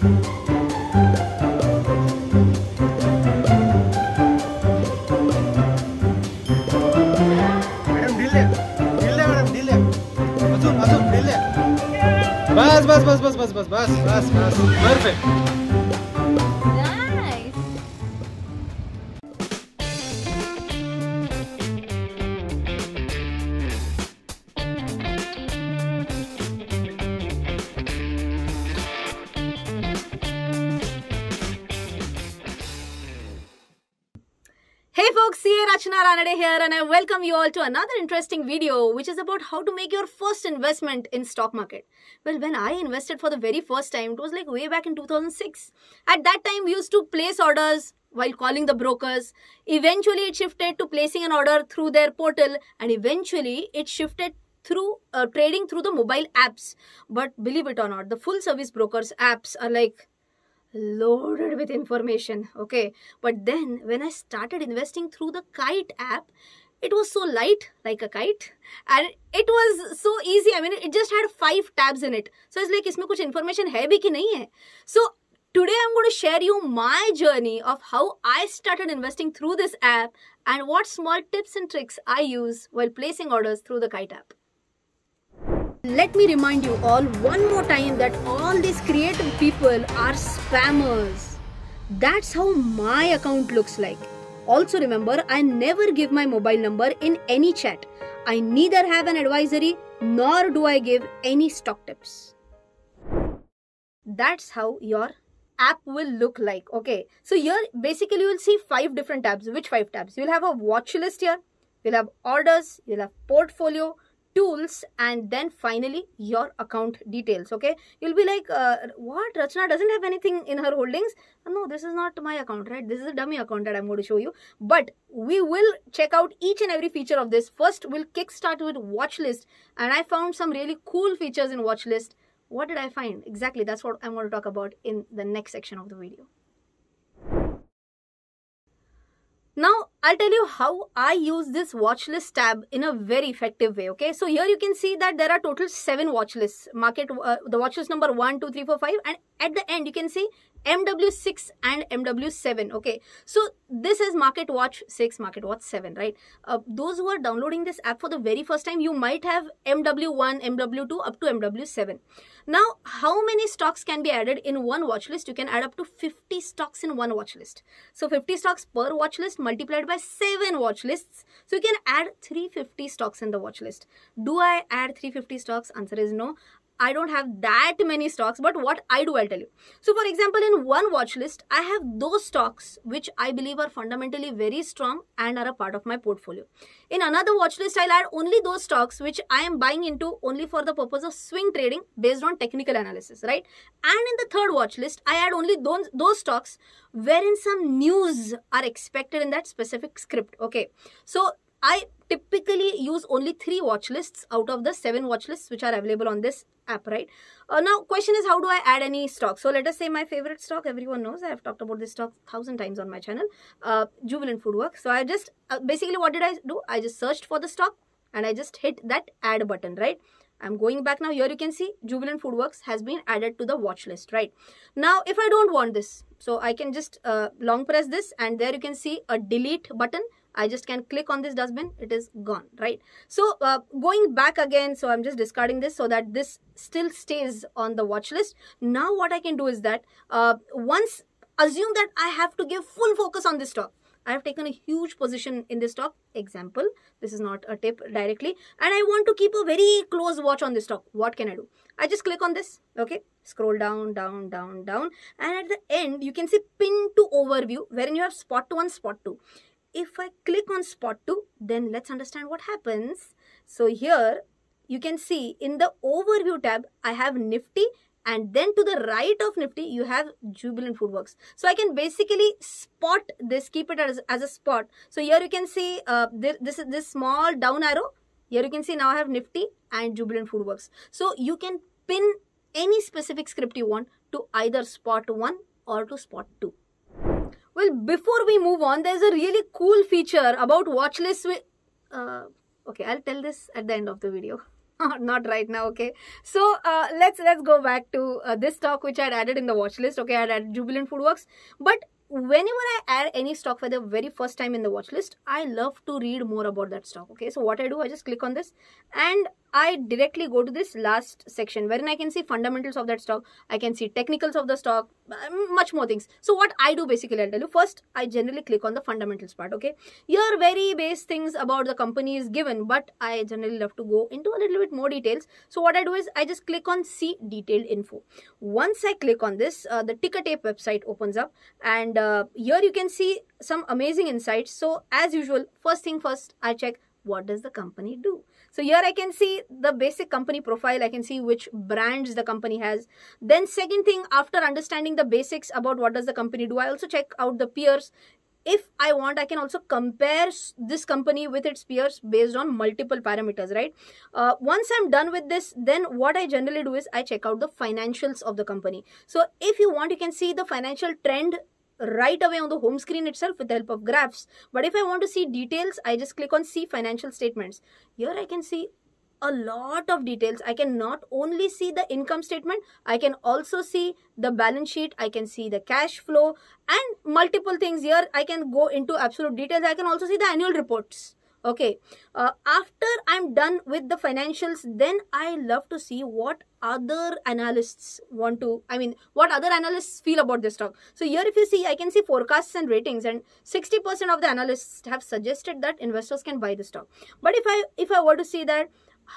Μαντηλέ, μαντηλέ, μαντηλέ, ματου, ματου, μαντηλέ. Βασ, βασ, βασ, βασ, here and I welcome you all to another interesting video which is about how to make your first investment in stock market. Well, when I invested for the very first time, it was like way back in 2006. At that time, we used to place orders while calling the brokers. Eventually, it shifted to placing an order through their portal and eventually it shifted through uh, trading through the mobile apps. But believe it or not, the full service brokers apps are like loaded with information okay but then when i started investing through the kite app it was so light like a kite and it was so easy i mean it just had five tabs in it so it's like isme kuch information hai bhi ki nahi hai so today i'm going to share you my journey of how i started investing through this app and what small tips and tricks i use while placing orders through the kite app let me remind you all one more time that all these creative people are spammers. That's how my account looks like. Also remember, I never give my mobile number in any chat. I neither have an advisory nor do I give any stock tips. That's how your app will look like. Okay, so here basically you will see five different tabs. Which five tabs? You'll have a watch list here, you'll have orders, you'll have portfolio, tools and then finally your account details okay you'll be like uh, what rachna doesn't have anything in her holdings uh, no this is not my account right this is a dummy account that i'm going to show you but we will check out each and every feature of this first we'll kickstart with watch list and i found some really cool features in watch list what did i find exactly that's what i'm going to talk about in the next section of the video Now, I'll tell you how I use this watch list tab in a very effective way, okay? So here you can see that there are total seven watch lists, market, uh, the watch list number one, two, three, four, five, and at the end you can see MW6 and MW7. Okay, so this is Market Watch 6, Market Watch 7, right? Uh, those who are downloading this app for the very first time, you might have MW1, MW2 up to MW7. Now, how many stocks can be added in one watch list? You can add up to 50 stocks in one watch list. So 50 stocks per watch list multiplied by 7 watch lists. So you can add 350 stocks in the watch list. Do I add 350 stocks? Answer is no. I don't have that many stocks, but what I do, I'll tell you. So, for example, in one watch list, I have those stocks which I believe are fundamentally very strong and are a part of my portfolio. In another watch list, I'll add only those stocks which I am buying into only for the purpose of swing trading based on technical analysis, right? And in the third watch list, I add only those, those stocks wherein some news are expected in that specific script, okay? So, I typically use only three watch lists out of the seven watch lists which are available on this app, right? Uh, now, question is how do I add any stock? So let us say my favorite stock, everyone knows, I have talked about this stock thousand times on my channel, uh, Jubilant Foodworks. So I just, uh, basically what did I do? I just searched for the stock and I just hit that add button, right? I'm going back now. Here you can see Jubilant Foodworks has been added to the watch list, right? Now, if I don't want this, so I can just uh, long press this and there you can see a delete button I just can click on this dustbin, it is gone, right? So uh, going back again, so I'm just discarding this so that this still stays on the watch list. Now what I can do is that uh, once, assume that I have to give full focus on this stock. I have taken a huge position in this stock, example, this is not a tip directly, and I want to keep a very close watch on this stock. What can I do? I just click on this, okay, scroll down, down, down, down, and at the end, you can see pin to overview, wherein you have spot 1, spot 2 if I click on spot 2 then let's understand what happens. So here you can see in the overview tab I have Nifty and then to the right of Nifty you have Jubilant Foodworks. So I can basically spot this keep it as, as a spot. So here you can see uh, this, this is this small down arrow. Here you can see now I have Nifty and Jubilant Foodworks. So you can pin any specific script you want to either spot 1 or to spot 2. Well, before we move on, there's a really cool feature about watch lists. With, uh, okay, I'll tell this at the end of the video. not right now okay so uh, let's let's go back to uh, this talk which i had added in the watch list okay i had added jubilant foodworks but whenever I add any stock for the very first time in the watch list, I love to read more about that stock. Okay, so what I do, I just click on this and I directly go to this last section wherein I can see fundamentals of that stock. I can see technicals of the stock, um, much more things. So what I do basically, I'll tell you. First, I generally click on the fundamentals part. Okay, your very base things about the company is given, but I generally love to go into a little bit more details. So what I do is I just click on see detailed info. Once I click on this, uh, the ticker tape website opens up and uh, here you can see some amazing insights. So as usual, first thing first, I check what does the company do. So here I can see the basic company profile. I can see which brands the company has. Then second thing, after understanding the basics about what does the company do, I also check out the peers if I want, I can also compare this company with its peers based on multiple parameters, right? Uh, once I'm done with this, then what I generally do is I check out the financials of the company. So if you want, you can see the financial trend right away on the home screen itself with the help of graphs. But if I want to see details, I just click on see financial statements. Here I can see a lot of details. I can not only see the income statement, I can also see the balance sheet, I can see the cash flow and multiple things here. I can go into absolute details. I can also see the annual reports. Okay, uh, after I'm done with the financials, then I love to see what other analysts want to i mean what other analysts feel about this stock so here if you see i can see forecasts and ratings and 60% of the analysts have suggested that investors can buy the stock but if i if i were to see that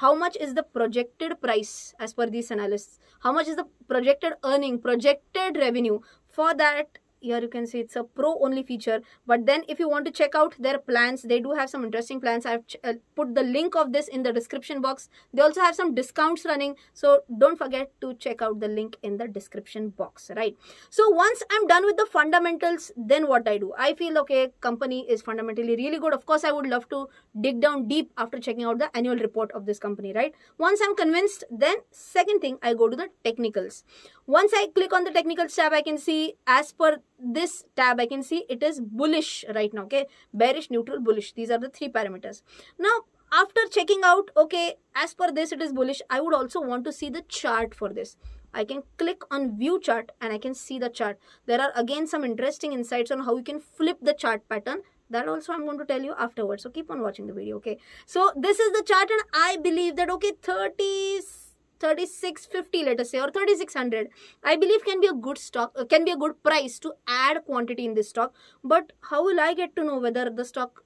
how much is the projected price as per these analysts how much is the projected earning projected revenue for that here you can see it's a pro only feature but then if you want to check out their plans they do have some interesting plans i've uh, put the link of this in the description box they also have some discounts running so don't forget to check out the link in the description box right so once i'm done with the fundamentals then what i do i feel okay company is fundamentally really good of course i would love to dig down deep after checking out the annual report of this company right once i'm convinced then second thing i go to the technicals once I click on the technicals tab, I can see as per this tab, I can see it is bullish right now, okay? Bearish, neutral, bullish. These are the three parameters. Now, after checking out, okay, as per this, it is bullish. I would also want to see the chart for this. I can click on view chart and I can see the chart. There are again some interesting insights on how you can flip the chart pattern that also i'm going to tell you afterwards so keep on watching the video okay so this is the chart and i believe that okay 30s. 3650 let us say or 3600 i believe can be a good stock uh, can be a good price to add quantity in this stock but how will i get to know whether the stock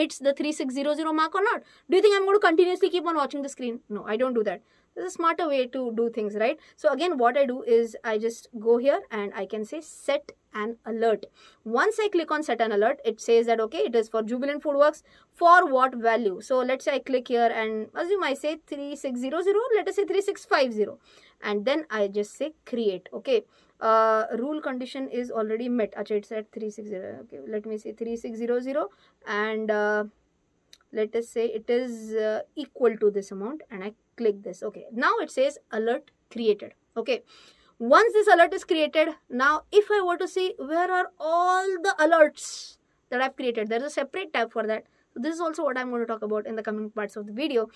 hits the 3600 mark or not do you think i'm going to continuously keep on watching the screen no i don't do that this is a smarter way to do things, right? So again, what I do is I just go here and I can say set an alert. Once I click on set an alert, it says that, okay, it is for Jubilant Foodworks for what value. So let's say I click here and assume I say 3600, let us say 3650. And then I just say create, okay. Uh, rule condition is already met. Actually, it's at 360. Okay, let me say 3600 and uh, let us say it is uh, equal to this amount and I click this. Okay, now it says alert created. Okay, once this alert is created, now if I were to see where are all the alerts that I've created, there's a separate tab for that. This is also what I'm going to talk about in the coming parts of the video.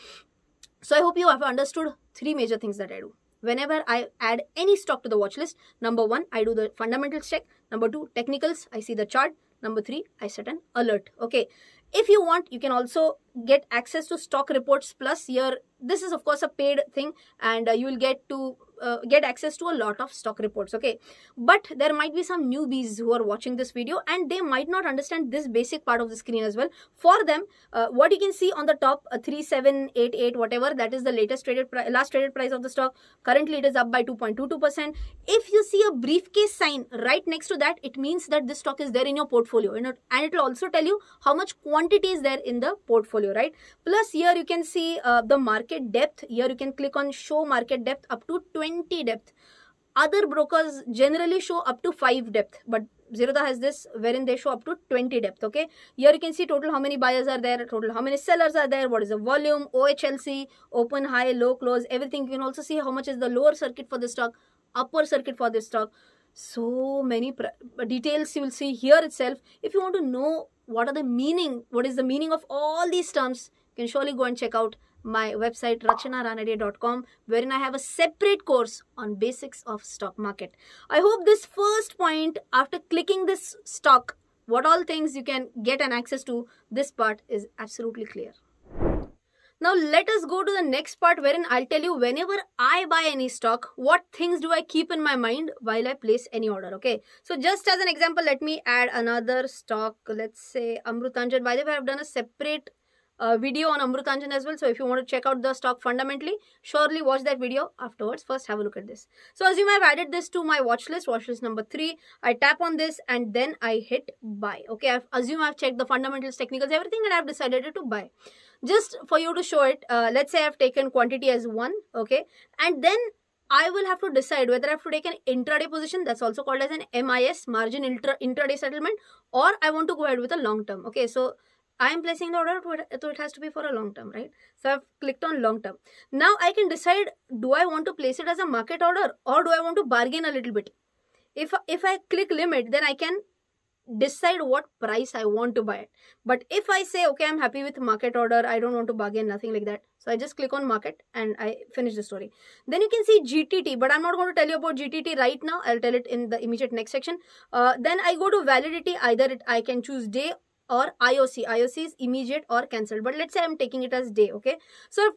So I hope you have understood three major things that I do. Whenever I add any stock to the watch list, number one, I do the fundamentals check. Number two, technicals, I see the chart. Number three, I set an alert. Okay if you want you can also get access to stock reports plus here this is of course a paid thing and uh, you will get to uh, get access to a lot of stock reports okay but there might be some newbies who are watching this video and they might not understand this basic part of the screen as well for them uh, what you can see on the top uh, 3788 whatever that is the latest traded last traded price of the stock currently it is up by 2.22 percent if you see a briefcase sign right next to that it means that this stock is there in your portfolio you know, and it will also tell you how much quantity is there in the portfolio right plus here you can see uh, the market depth here you can click on show market depth up to 20 20 depth. Other brokers generally show up to 5 depth, but Zerodha has this wherein they show up to 20 depth, okay? Here you can see total how many buyers are there, total how many sellers are there, what is the volume, OHLC, open, high, low, close, everything. You can also see how much is the lower circuit for this stock, upper circuit for this stock. So many details you will see here itself. If you want to know what are the meaning, what is the meaning of all these terms, you can surely go and check out my website rachanaranadia.com wherein I have a separate course on basics of stock market. I hope this first point after clicking this stock what all things you can get an access to this part is absolutely clear. Now let us go to the next part wherein I'll tell you whenever I buy any stock, what things do I keep in my mind while I place any order, okay? So just as an example, let me add another stock. Let's say Amrutanjan. By the way, I've done a separate uh, video on Amrutanjan as well. So if you want to check out the stock fundamentally, surely watch that video afterwards. First have a look at this. So you I've added this to my watch list, watch list number 3. I tap on this and then I hit buy. Okay, I've assume I've checked the fundamentals, technicals, everything and I've decided to buy. Just for you to show it, uh, let's say I've taken quantity as 1, okay, and then I will have to decide whether I have to take an intraday position that's also called as an MIS margin intraday settlement or I want to go ahead with a long term. Okay, so I'm placing the order, so it has to be for a long term, right? So I've clicked on long term. Now I can decide, do I want to place it as a market order or do I want to bargain a little bit? If, if I click limit, then I can decide what price I want to buy it. But if I say, okay, I'm happy with market order, I don't want to bargain, nothing like that. So I just click on market and I finish the story. Then you can see GTT, but I'm not going to tell you about GTT right now. I'll tell it in the immediate next section. Uh, then I go to validity, either it, I can choose day or IOC. IOC is immediate or cancelled. But let's say I'm taking it as day, okay? So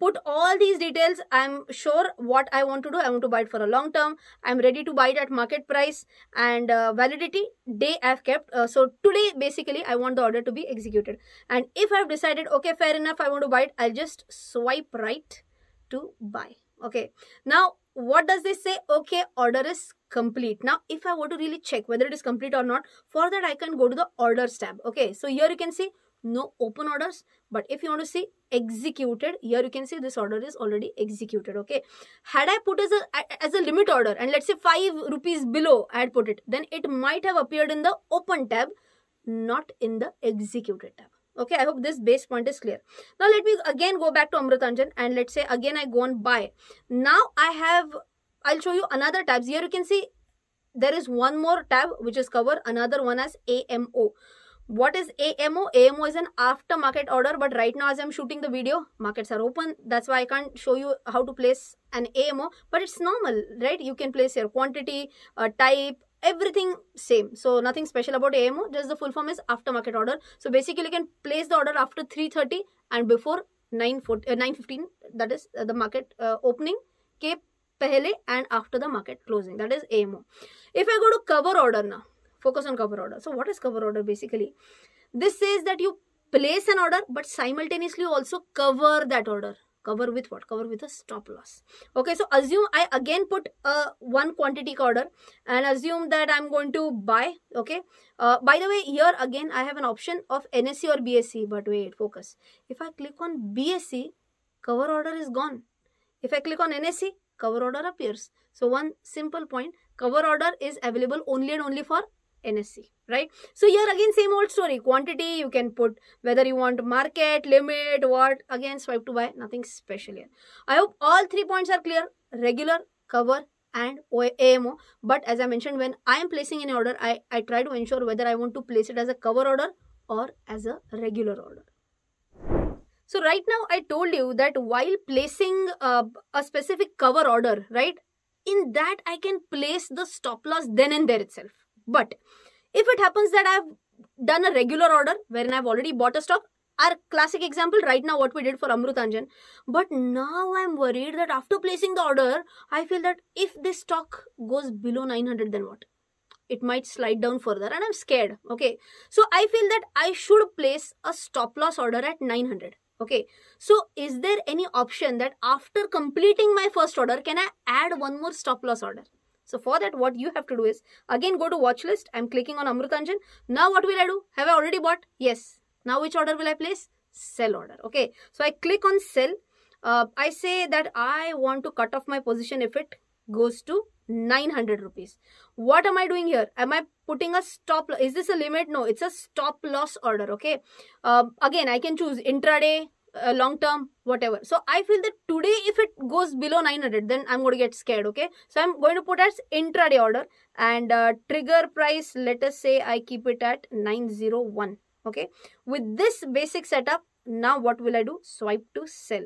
put all these details i'm sure what i want to do i want to buy it for a long term i'm ready to buy it at market price and uh, validity day i've kept uh, so today basically i want the order to be executed and if i've decided okay fair enough i want to buy it i'll just swipe right to buy okay now what does this say okay order is complete now if i want to really check whether it is complete or not for that i can go to the orders tab okay so here you can see no open orders but if you want to see executed here you can see this order is already executed okay had i put as a as a limit order and let's say 5 rupees below i had put it then it might have appeared in the open tab not in the executed tab okay i hope this base point is clear now let me again go back to amritanjan and let's say again i go and buy now i have I'll show you another tabs. Here you can see there is one more tab which is cover. Another one as AMO. What is AMO? AMO is an aftermarket order. But right now as I'm shooting the video, markets are open. That's why I can't show you how to place an AMO. But it's normal, right? You can place your quantity, uh, type, everything same so nothing special about AMO just the full form is aftermarket order so basically you can place the order after 3.30 and before 9.15 uh, that is uh, the market uh, opening Okay pehle and after the market closing that is AMO. If I go to cover order now, focus on cover order. So what is cover order basically? This says that you place an order but simultaneously also cover that order. Cover with what? Cover with a stop loss. Okay, so assume I again put a one quantity order and assume that I'm going to buy. Okay, uh, by the way, here again I have an option of NSE or BSE. But wait, focus. If I click on BSE, cover order is gone. If I click on NSE, cover order appears. So one simple point, cover order is available only and only for NSC, right? So here again, same old story. Quantity, you can put whether you want market, limit, what, again, swipe to buy, nothing special here. I hope all three points are clear. Regular, cover, and AMO. But as I mentioned, when I am placing an order, I, I try to ensure whether I want to place it as a cover order or as a regular order. So right now I told you that while placing a a specific cover order, right, in that I can place the stop loss then and there itself. But if it happens that I've done a regular order wherein I've already bought a stock, our classic example right now what we did for Amrut Anjan. But now I'm worried that after placing the order, I feel that if this stock goes below 900 then what? It might slide down further and I'm scared. Okay. So I feel that I should place a stop loss order at 900 okay so is there any option that after completing my first order can i add one more stop loss order so for that what you have to do is again go to watch list i'm clicking on amrutanjan now what will i do have i already bought yes now which order will i place sell order okay so i click on sell uh, i say that i want to cut off my position if it goes to 900 rupees what am i doing here am i putting a stop is this a limit no it's a stop loss order okay uh, again i can choose intraday uh, long term whatever so i feel that today if it goes below 900 then i'm going to get scared okay so i'm going to put as intraday order and uh, trigger price let us say i keep it at 901 okay with this basic setup now what will i do swipe to sell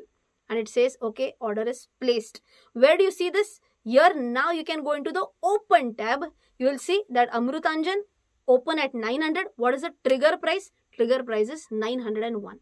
and it says okay order is placed where do you see this here now you can go into the open tab. You will see that Amrutanjan open at 900. What is the trigger price? Trigger price is 901.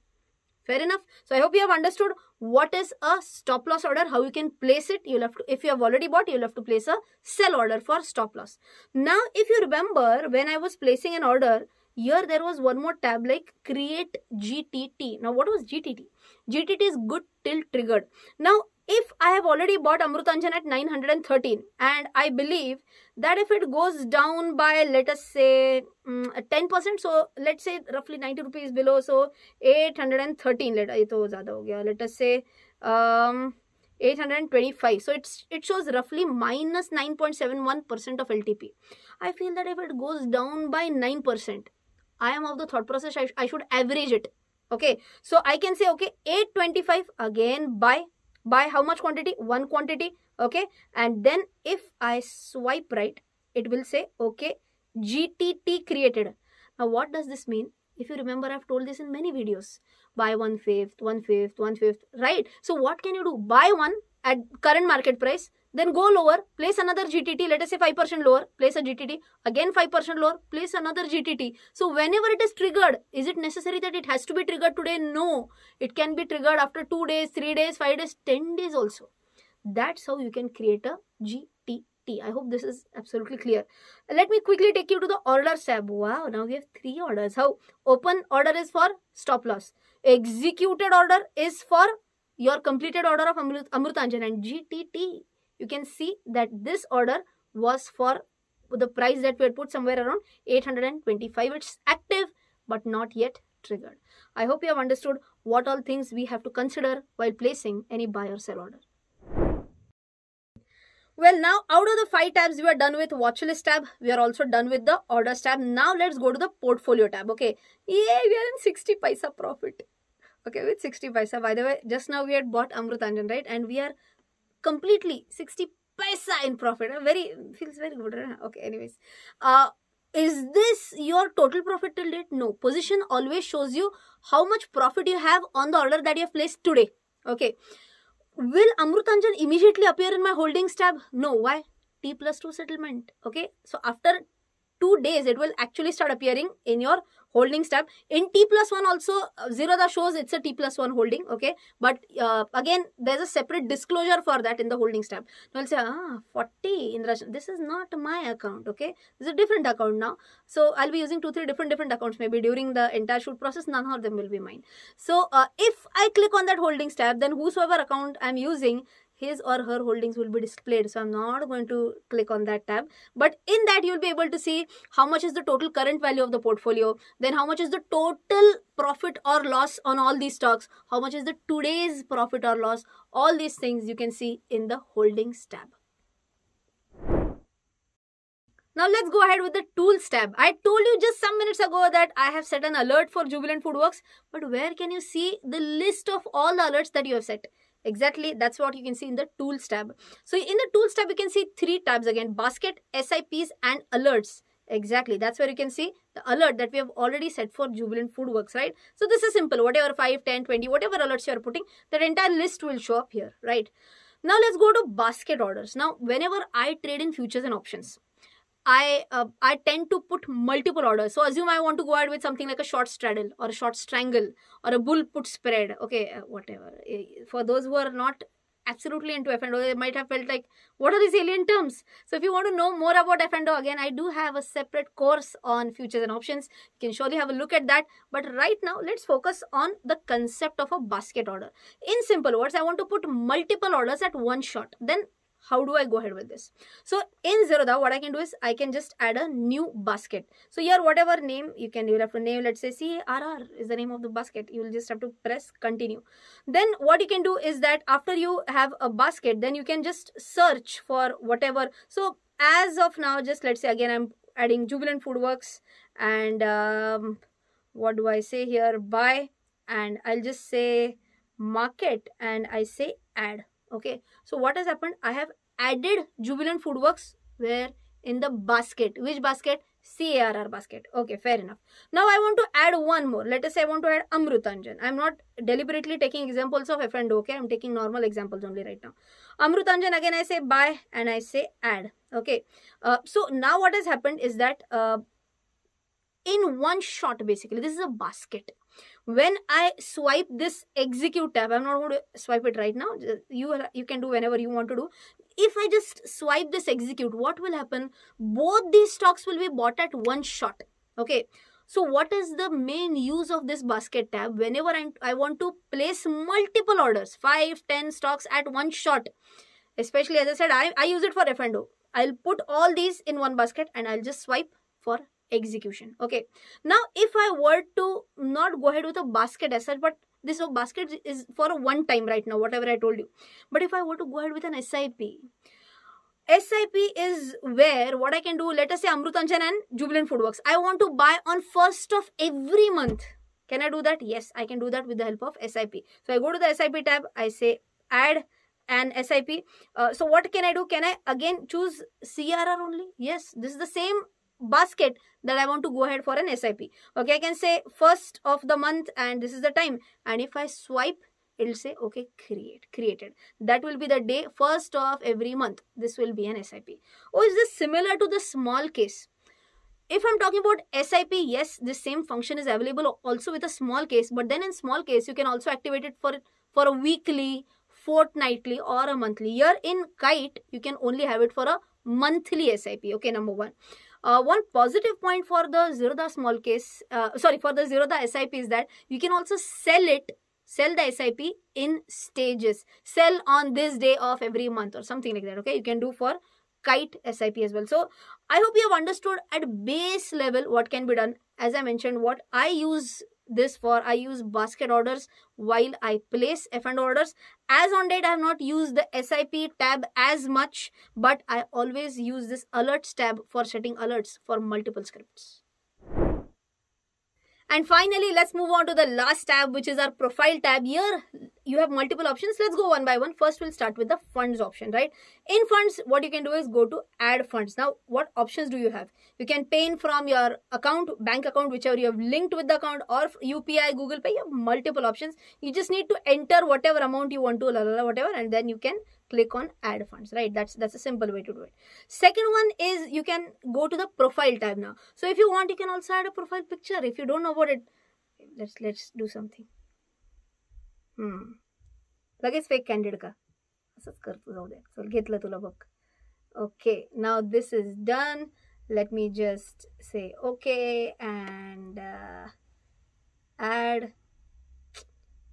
Fair enough. So I hope you have understood what is a stop loss order, how you can place it. You'll have to, if you have already bought, you'll have to place a sell order for stop loss. Now, if you remember, when I was placing an order, here there was one more tab like create GTT. Now, what was GTT? GTT is good till triggered. Now, if I have already bought Amrutanjan at 913 and I believe that if it goes down by let us say 10% mm, uh, so let's say roughly 90 rupees below so 813 let, let us say um, 825 so it's it shows roughly minus 9.71% of LTP. I feel that if it goes down by 9% I am of the thought process I, sh I should average it okay so I can say okay 825 again by by how much quantity one quantity okay and then if i swipe right it will say okay gtt created now what does this mean if you remember i've told this in many videos buy one fifth one fifth one fifth right so what can you do buy one at current market price then go lower, place another GTT, let us say 5% lower, place a GTT, again 5% lower, place another GTT. So whenever it is triggered, is it necessary that it has to be triggered today? No, it can be triggered after 2 days, 3 days, 5 days, 10 days also. That's how you can create a GTT. I hope this is absolutely clear. Let me quickly take you to the orders tab. Wow, now we have 3 orders. How? Open order is for stop loss. Executed order is for your completed order of Amrut Amrutanjan and GTT you can see that this order was for the price that we had put somewhere around 825 it's active but not yet triggered i hope you have understood what all things we have to consider while placing any buy or sell order well, now out of the five tabs, we are done with watchlist tab. We are also done with the orders tab. Now let's go to the portfolio tab. Okay. Yay, we are in 60 paisa profit. Okay, with 60 paisa. By the way, just now we had bought Amrutanjan, right? And we are completely 60 paisa in profit. Very feels very good. Okay, anyways. Uh, is this your total profit till date? No. Position always shows you how much profit you have on the order that you have placed today. Okay. Will Amrutanjan immediately appear in my holdings tab? No. Why? T plus 2 settlement. Okay. So after two days, it will actually start appearing in your holding step. In T plus 1 also, uh, Zerodha shows it's a T plus 1 holding, okay? But uh, again, there's a separate disclosure for that in the holding step. Now I'll say, ah, 40 in Russian. This is not my account, okay? This is a different account now. So I'll be using two, three different, different accounts maybe during the entire shoot process. None of them will be mine. So uh, if I click on that holding step, then whosoever account I'm using his or her holdings will be displayed so i'm not going to click on that tab but in that you'll be able to see how much is the total current value of the portfolio then how much is the total profit or loss on all these stocks how much is the today's profit or loss all these things you can see in the holdings tab now let's go ahead with the tools tab. I told you just some minutes ago that I have set an alert for Jubilant Foodworks, but where can you see the list of all the alerts that you have set? exactly that's what you can see in the tools tab so in the tools tab you can see three tabs again basket sips and alerts exactly that's where you can see the alert that we have already set for jubilant foodworks right so this is simple whatever 5 10 20 whatever alerts you are putting that entire list will show up here right now let's go to basket orders now whenever i trade in futures and options I uh, I tend to put multiple orders. So assume I want to go ahead with something like a short straddle or a short strangle or a bull put spread. Okay, uh, whatever. Eh, for those who are not absolutely into F&O, they might have felt like what are these alien terms? So if you want to know more about F&O, again I do have a separate course on futures and options. You can surely have a look at that. But right now let's focus on the concept of a basket order. In simple words, I want to put multiple orders at one shot. Then how do I go ahead with this? So in Zerodha, what I can do is I can just add a new basket. So here, whatever name you can, you'll have to name, let's say CRR is the name of the basket. You'll just have to press continue. Then what you can do is that after you have a basket, then you can just search for whatever. So as of now, just let's say again, I'm adding Jubilant Foodworks and um, what do I say here? Buy and I'll just say market and I say add okay so what has happened i have added jubilant foodworks where in the basket which basket carr basket okay fair enough now i want to add one more let us say i want to add amrutanjan i'm not deliberately taking examples of f and okay i'm taking normal examples only right now amrutanjan again i say buy and i say add okay uh, so now what has happened is that uh, in one shot basically this is a basket when i swipe this execute tab i'm not going to swipe it right now you you can do whenever you want to do if i just swipe this execute what will happen both these stocks will be bought at one shot okay so what is the main use of this basket tab whenever i, I want to place multiple orders 5 10 stocks at one shot especially as i said i, I use it for f and i'll put all these in one basket and i'll just swipe for execution okay now if i were to not go ahead with a basket as such but this basket is for a one time right now whatever i told you but if i were to go ahead with an sip SIP is where what I can do, let us say Amrutanjan and Jubilant Foodworks. I want to buy on 1st of every month. Can I do that? Yes, I can do that with the help of SIP. So I go to the SIP tab, I say add an SIP. Uh, so what can I do? Can I again choose CRR only? Yes, this is the same basket that I want to go ahead for an SIP. Okay, I can say first of the month and this is the time. And if I swipe, it'll say, okay, create, created. That will be the day first of every month. This will be an SIP. Oh, is this similar to the small case? If I'm talking about SIP, yes, the same function is available also with a small case. But then in small case, you can also activate it for, for a weekly, fortnightly or a monthly. Here in kite, you can only have it for a monthly SIP. Okay, number one. Uh, one positive point for the Zerodha small case, uh, sorry, for the Zerodha SIP is that you can also sell it, sell the SIP in stages. Sell on this day of every month or something like that. Okay, you can do for kite SIP as well. So I hope you have understood at base level what can be done. As I mentioned, what I use this for i use basket orders while i place f and orders as on date i have not used the sip tab as much but i always use this alerts tab for setting alerts for multiple scripts and finally let's move on to the last tab which is our profile tab here you have multiple options. Let's go one by one. First, we'll start with the funds option, right? In funds, what you can do is go to add funds. Now, what options do you have? You can pay in from your account, bank account, whichever you have linked with the account or UPI, Google Pay. You have multiple options. You just need to enter whatever amount you want to, la, la, la, whatever, and then you can click on add funds right that's that's a simple way to do it second one is you can go to the profile tab now so if you want you can also add a profile picture if you don't know about it let's let's do something हम्म. लगेच fake candid का असंच करतो जाऊ द्या चल घेतलं तुला बघ okay now this is done let me just say okay and add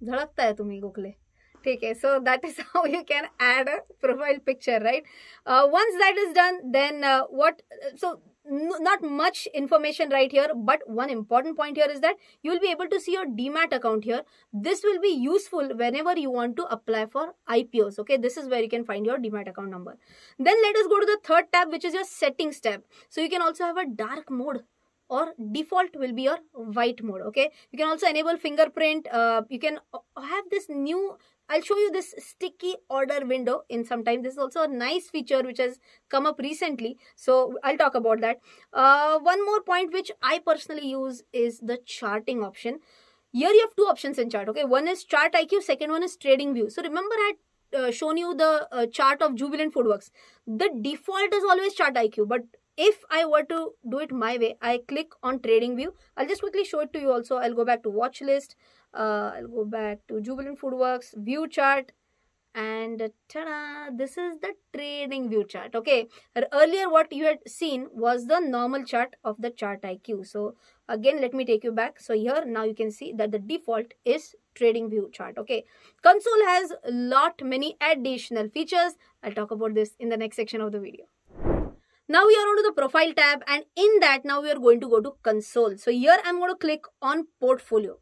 झळकताय तुम्ही गोखले ठीक आहे so that is how you can add a profile picture right once that is done then what so not much information right here but one important point here is that you will be able to see your demat account here this will be useful whenever you want to apply for ipos okay this is where you can find your demat account number then let us go to the third tab which is your settings tab so you can also have a dark mode or default will be your white mode okay you can also enable fingerprint uh, you can uh, have this new I'll show you this sticky order window in some time. This is also a nice feature which has come up recently. So I'll talk about that. Uh, one more point which I personally use is the charting option. Here you have two options in chart. Okay, One is chart IQ, second one is trading view. So remember I uh, shown you the uh, chart of Jubilant Foodworks. The default is always chart IQ but if I were to do it my way, I click on trading view. I'll just quickly show it to you also. I'll go back to watch list uh, I'll go back to Jubilant Foodworks view chart and ta-da, this is the trading view chart. Okay, earlier what you had seen was the normal chart of the chart IQ. So again, let me take you back. So here now you can see that the default is trading view chart. Okay, console has lot many additional features. I'll talk about this in the next section of the video. Now we are on to the profile tab and in that now we are going to go to console. So here I'm going to click on portfolio.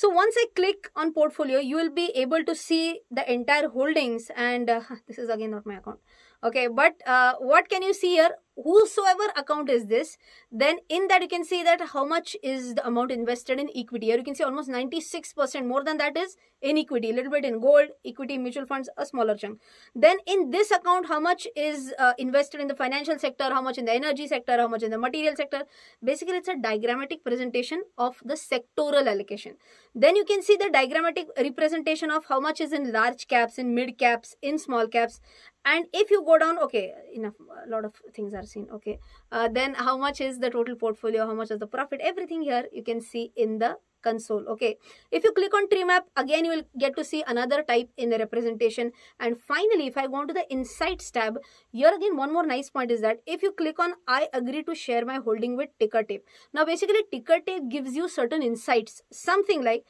So once I click on portfolio, you will be able to see the entire holdings and uh, this is again not my account. Okay, but uh, what can you see here? whosoever account is this then in that you can see that how much is the amount invested in equity here you can see almost 96 percent more than that is in equity a little bit in gold equity mutual funds a smaller chunk then in this account how much is uh, invested in the financial sector how much in the energy sector how much in the material sector basically it's a diagrammatic presentation of the sectoral allocation then you can see the diagrammatic representation of how much is in large caps in mid caps in small caps and if you go down okay enough a lot of things are seen okay uh, then how much is the total portfolio how much is the profit everything here you can see in the console okay if you click on tree map again you will get to see another type in the representation and finally if i go to the insights tab here again one more nice point is that if you click on i agree to share my holding with ticker tape now basically ticker tape gives you certain insights something like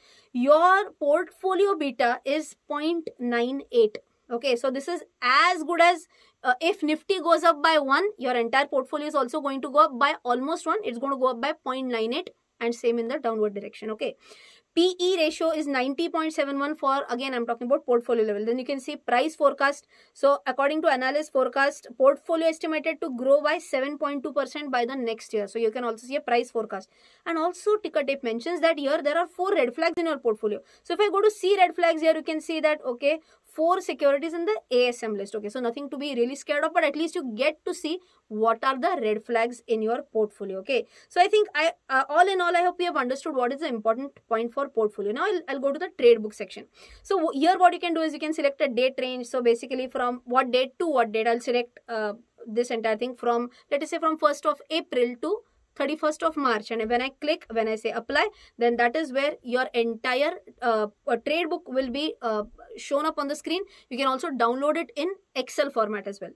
your portfolio beta is 0.98 Okay, so this is as good as uh, if Nifty goes up by 1, your entire portfolio is also going to go up by almost 1. It's going to go up by 0.98 and same in the downward direction. Okay, PE ratio is 90.71 for again I'm talking about portfolio level. Then you can see price forecast. So according to analyst forecast, portfolio estimated to grow by 7.2% by the next year. So you can also see a price forecast. And also ticker tape mentions that here there are four red flags in your portfolio. So if I go to see red flags here, you can see that okay, four securities in the ASM list. Okay, so nothing to be really scared of, but at least you get to see what are the red flags in your portfolio. Okay, so I think I uh, all in all, I hope you have understood what is the important point for portfolio. Now I'll, I'll go to the trade book section. So here what you can do is you can select a date range. So basically from what date to what date, I'll select uh, this entire thing from, let us say from 1st of April to 31st of March and when I click when I say apply then that is where your entire uh, uh, trade book will be uh, shown up on the screen you can also download it in Excel format as well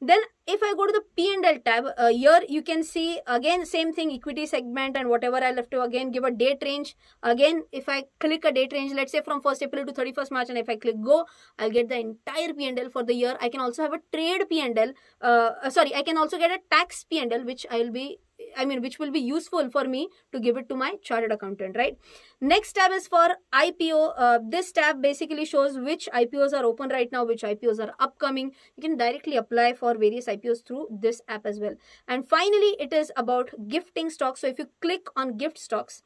then if I go to the P&L tab uh, here you can see again same thing equity segment and whatever i have to again give a date range again if I click a date range let's say from 1st April to 31st March and if I click go I'll get the entire P&L for the year I can also have a trade P&L uh, sorry I can also get a tax P&L which I'll be i mean which will be useful for me to give it to my chartered accountant right next tab is for ipo uh, this tab basically shows which ipos are open right now which ipos are upcoming you can directly apply for various ipos through this app as well and finally it is about gifting stocks so if you click on gift stocks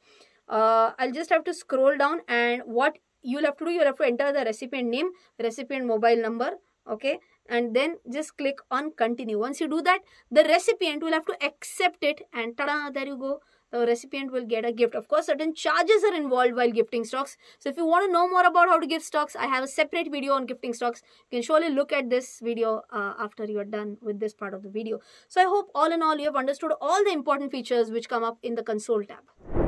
uh, i'll just have to scroll down and what you'll have to do you'll have to enter the recipient name recipient mobile number okay and then just click on continue once you do that the recipient will have to accept it and ta-da there you go the recipient will get a gift of course certain charges are involved while gifting stocks so if you want to know more about how to gift stocks i have a separate video on gifting stocks you can surely look at this video uh, after you are done with this part of the video so i hope all in all you have understood all the important features which come up in the console tab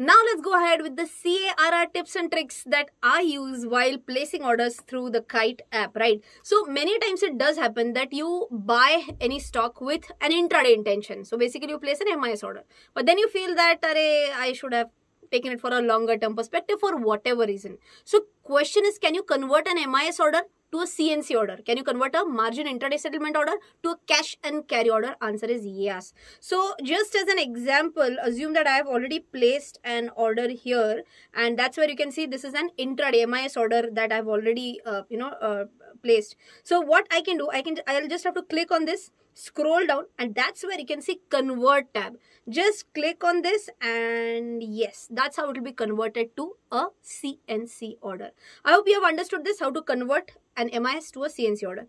now let's go ahead with the CARR tips and tricks that I use while placing orders through the Kite app, right? So many times it does happen that you buy any stock with an intraday intention. So basically you place an MIS order, but then you feel that I should have taken it for a longer term perspective for whatever reason. So question is, can you convert an MIS order to a CNC order? Can you convert a margin intraday settlement order to a cash and carry order? Answer is yes. So just as an example, assume that I have already placed an order here and that's where you can see this is an intraday MIS order that I've already, uh, you know, uh, placed. So what I can do, I can, I'll just have to click on this scroll down and that's where you can see convert tab just click on this and yes that's how it will be converted to a cnc order i hope you have understood this how to convert and MIS to a CNC order.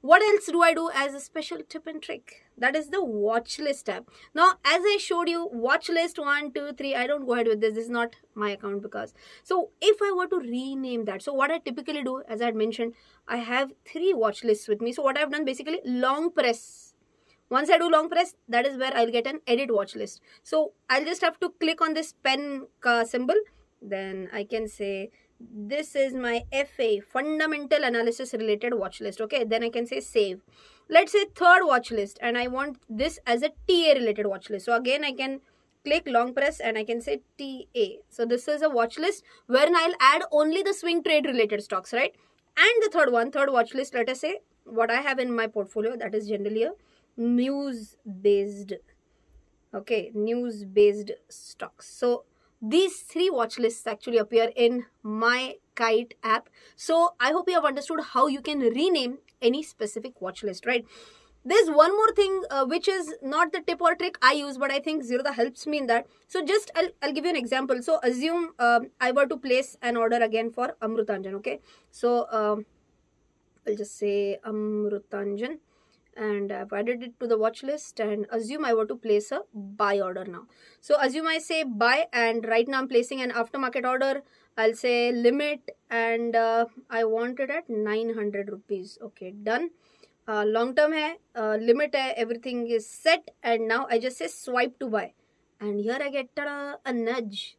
What else do I do as a special tip and trick? That is the watch list Now, as I showed you, watch list one, two, three. I don't go ahead with this. This is not my account because. So, if I were to rename that, so what I typically do, as I had mentioned, I have three watch lists with me. So, what I've done basically, long press once I do long press, that is where I'll get an edit watch list. So I'll just have to click on this pen uh, symbol. Then I can say this is my FA, fundamental analysis related watch list. Okay, then I can say save. Let's say third watch list and I want this as a TA related watch list. So again, I can click long press and I can say TA. So this is a watch list wherein I'll add only the swing trade related stocks, right? And the third one, third watch list, let us say what I have in my portfolio that is generally a news based, okay, news based stocks. So these three watch lists actually appear in my kite app so i hope you have understood how you can rename any specific watch list right there's one more thing uh, which is not the tip or trick i use but i think zeroda helps me in that so just i'll, I'll give you an example so assume um, i were to place an order again for amrutanjan okay so um, i'll just say amrutanjan and I've added it to the watch list and assume I want to place a buy order now. So assume I say buy and right now I'm placing an aftermarket order. I'll say limit and uh, I want it at 900 rupees. Okay, done. Uh, long term hai, uh, limit hai, everything is set and now I just say swipe to buy. And here I get a nudge.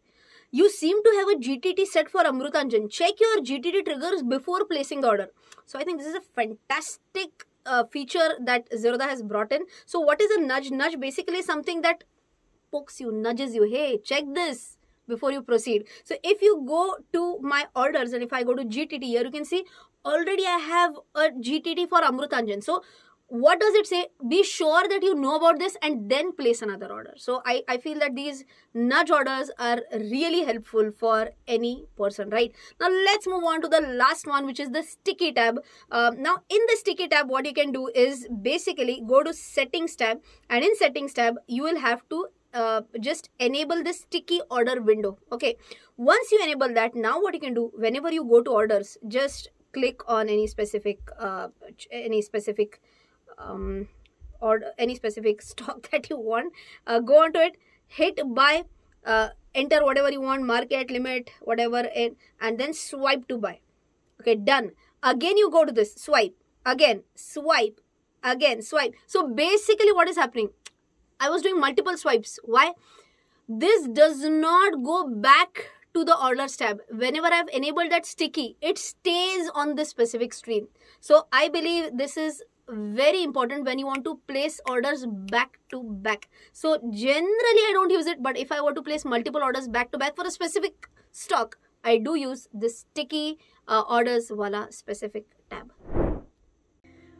You seem to have a GTT set for Amrutanjan. Check your GTT triggers before placing order. So I think this is a fantastic uh, feature that Zerodha has brought in. So what is a nudge? Nudge basically something that pokes you, nudges you. Hey, check this before you proceed. So if you go to my orders and if I go to GTT here, you can see already I have a GTT for Amrutanjan. So what does it say be sure that you know about this and then place another order so i i feel that these nudge orders are really helpful for any person right now let's move on to the last one which is the sticky tab uh, now in the sticky tab what you can do is basically go to settings tab and in settings tab you will have to uh, just enable the sticky order window okay once you enable that now what you can do whenever you go to orders just click on any specific uh, any specific um, or any specific stock that you want uh, go onto it hit buy uh, enter whatever you want market limit whatever and, eh, and then swipe to buy okay done again you go to this swipe again swipe again swipe so basically what is happening i was doing multiple swipes why this does not go back to the orders tab whenever i've enabled that sticky it stays on this specific screen so i believe this is very important when you want to place orders back to back so generally i don't use it but if i were to place multiple orders back to back for a specific stock i do use this sticky uh, orders wala specific tab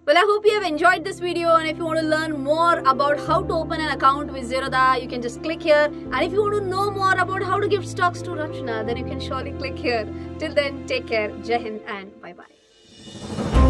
well, I hope you have enjoyed this video and if you want to learn more about how to open an account with Zerodha, you can just click here. And if you want to know more about how to give stocks to Rachna, then you can surely click here. Till then, take care. Jai Hind and bye-bye.